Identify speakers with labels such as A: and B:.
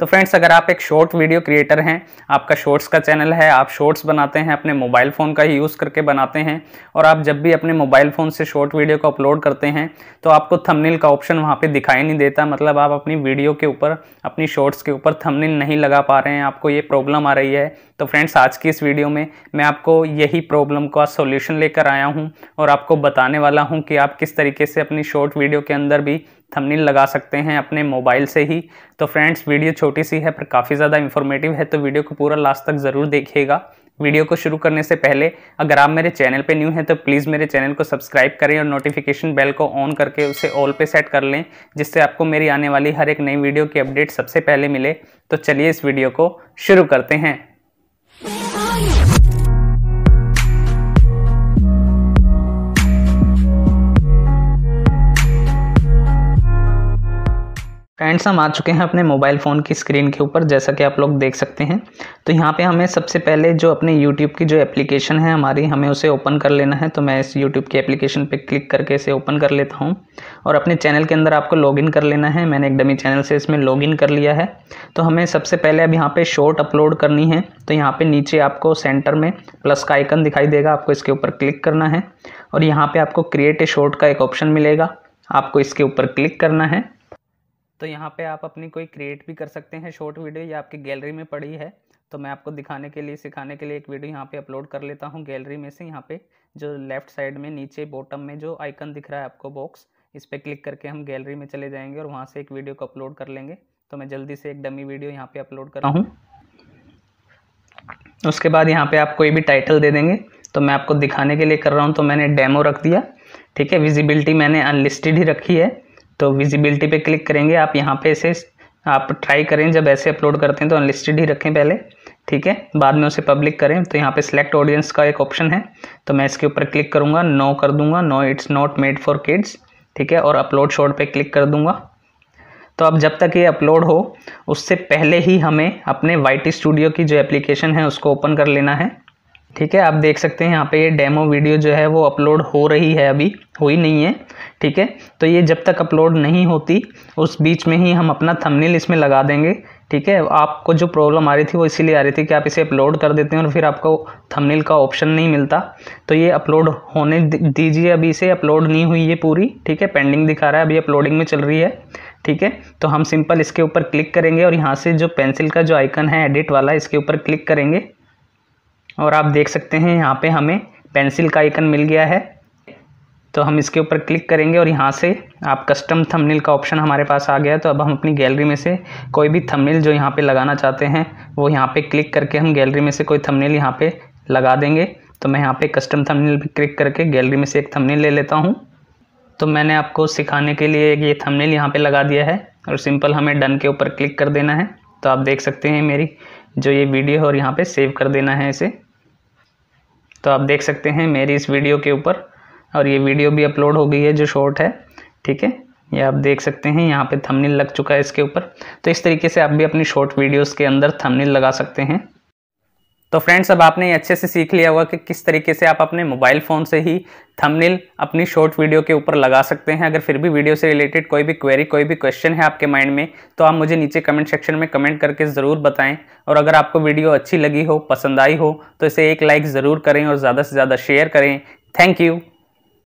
A: तो फ्रेंड्स अगर आप एक शॉर्ट वीडियो क्रिएटर हैं आपका शॉर्ट्स का चैनल है आप शॉर्ट्स बनाते हैं अपने मोबाइल फ़ोन का ही यूज़ करके बनाते हैं और आप जब भी अपने मोबाइल फ़ोन से शॉर्ट वीडियो को अपलोड करते हैं तो आपको थंबनेल का ऑप्शन वहाँ पर दिखाई नहीं देता मतलब आप अपनी वीडियो के ऊपर अपनी शॉर्ट्स के ऊपर थमनिल नहीं लगा पा रहे हैं आपको ये प्रॉब्लम आ रही है तो फ्रेंड्स आज की इस वीडियो में मैं आपको यही प्रॉब्लम का सोल्यूशन लेकर आया हूँ और आपको बताने वाला हूँ कि आप किस तरीके से अपनी शॉर्ट वीडियो के अंदर भी थंबनेल लगा सकते हैं अपने मोबाइल से ही तो फ्रेंड्स वीडियो छोटी सी है पर काफ़ी ज़्यादा इन्फॉर्मेटिव है तो वीडियो को पूरा लास्ट तक ज़रूर देखिएगा वीडियो को शुरू करने से पहले अगर आप मेरे चैनल पे न्यू हैं तो प्लीज़ मेरे चैनल को सब्सक्राइब करें और नोटिफिकेशन बेल को ऑन करके उसे ऑल पे सेट कर लें जिससे आपको मेरी आने वाली हर एक नई वीडियो की अपडेट सबसे पहले मिले तो चलिए इस वीडियो को शुरू करते हैं फ्रेंड्स हम आ चुके हैं अपने मोबाइल फ़ोन की स्क्रीन के ऊपर जैसा कि आप लोग देख सकते हैं तो यहाँ पे हमें सबसे पहले जो अपने YouTube की जो एप्लीकेशन है हमारी हमें उसे ओपन कर लेना है तो मैं इस YouTube की एप्लीकेशन पे क्लिक करके इसे ओपन कर लेता हूँ और अपने चैनल के अंदर आपको लॉगिन कर लेना है मैंने एक डमी चैनल से इसमें लॉगिन कर लिया है तो हमें सबसे पहले अब यहाँ पर शॉर्ट अपलोड करनी है तो यहाँ पर नीचे आपको सेंटर में प्लस का आइकन दिखाई देगा आपको इसके ऊपर क्लिक करना है और यहाँ पर आपको क्रिएट ए शॉर्ट का एक ऑप्शन मिलेगा आपको इसके ऊपर क्लिक करना है तो यहाँ पे आप अपनी कोई क्रिएट भी कर सकते हैं शॉर्ट वीडियो या आपकी गैलरी में पड़ी है तो मैं आपको दिखाने के लिए सिखाने के लिए एक वीडियो यहाँ पे अपलोड कर लेता हूँ गैलरी में से यहाँ पे जो लेफ्ट साइड में नीचे बॉटम में जो आइकन दिख रहा है आपको बॉक्स इस पर क्लिक करके हम गैलरी में चले जाएंगे और वहाँ से एक वीडियो को अपलोड कर लेंगे तो मैं जल्दी से एक डमी वीडियो यहाँ पे अपलोड कर रहा हूँ उसके बाद यहाँ पे आप कोई भी टाइटल दे देंगे तो मैं आपको दिखाने के लिए कर रहा हूँ तो मैंने डेमो रख दिया ठीक है विजिबिलिटी मैंने अनलिस्टेड ही रखी है तो विजिबिलिटी पे क्लिक करेंगे आप यहाँ पे इसे आप ट्राई करें जब ऐसे अपलोड करते हैं तो अनलिस्टेड ही रखें पहले ठीक है बाद में उसे पब्लिक करें तो यहाँ पे सिलेक्ट ऑडियंस का एक ऑप्शन है तो मैं इसके ऊपर क्लिक करूँगा नो कर दूंगा no it's not made for kids ठीक है और अपलोड शॉर्ट पर क्लिक कर दूंगा तो अब जब तक ये अपलोड हो उससे पहले ही हमें अपने वाई स्टूडियो की जो एप्लीकेशन है उसको ओपन कर लेना है ठीक है आप देख सकते हैं यहाँ पे ये डेमो वीडियो जो है वो अपलोड हो रही है अभी हुई नहीं है ठीक है तो ये जब तक अपलोड नहीं होती उस बीच में ही हम अपना थंबनेल इसमें लगा देंगे ठीक है आपको जो प्रॉब्लम आ रही थी वो इसीलिए आ रही थी कि आप इसे अपलोड कर देते हैं और फिर आपको थंबनेल का ऑप्शन नहीं मिलता तो ये अपलोड होने दीजिए अभी इसे अपलोड नहीं हुई है पूरी ठीक है पेंडिंग दिखा रहा है अभी अपलोडिंग में चल रही है ठीक है तो हम सिंपल इसके ऊपर क्लिक करेंगे और यहाँ से जो पेंसिल का जो आइकन है एडिट वाला इसके ऊपर क्लिक करेंगे और आप देख सकते हैं यहाँ पर हमें पेंसिल का आइकन मिल गया है तो हम इसके ऊपर क्लिक करेंगे और यहाँ से आप कस्टम थंबनेल का ऑप्शन हमारे पास आ गया तो अब हम अपनी गैलरी में से कोई भी थंबनेल जो यहाँ पे लगाना चाहते हैं वो यहाँ पे क्लिक करके हम गैलरी में से कोई थंबनेल यहाँ पे लगा देंगे तो मैं यहाँ पे कस्टम थंबनेल पे क्लिक करके गैलरी में से एक थंबनेल ले लेता हूँ तो मैंने आपको सिखाने के लिए ये थमनेल यहाँ पर लगा दिया है और सिंपल हमें डन के ऊपर क्लिक कर देना है तो आप देख सकते हैं मेरी जो ये वीडियो है और यहाँ पर सेव कर देना है इसे तो आप देख सकते हैं मेरी इस वीडियो के ऊपर और ये वीडियो भी अपलोड हो गई है जो शॉर्ट है ठीक है ये आप देख सकते हैं यहाँ पे थंबनेल लग चुका है इसके ऊपर तो इस तरीके से आप भी अपनी शॉर्ट वीडियोस के अंदर थंबनेल लगा सकते हैं तो फ्रेंड्स अब आपने अच्छे से सीख लिया होगा कि किस तरीके से आप अपने मोबाइल फ़ोन से ही थंबनेल अपनी शॉर्ट वीडियो के ऊपर लगा सकते हैं अगर फिर भी वीडियो से रिलेटेड कोई भी क्वेरी कोई भी क्वेश्चन है आपके माइंड में तो आप मुझे नीचे कमेंट सेक्शन में कमेंट करके ज़रूर बताएं और अगर आपको वीडियो अच्छी लगी हो पसंद आई हो तो इसे एक लाइक ज़रूर करें और ज़्यादा से ज़्यादा शेयर करें थैंक यू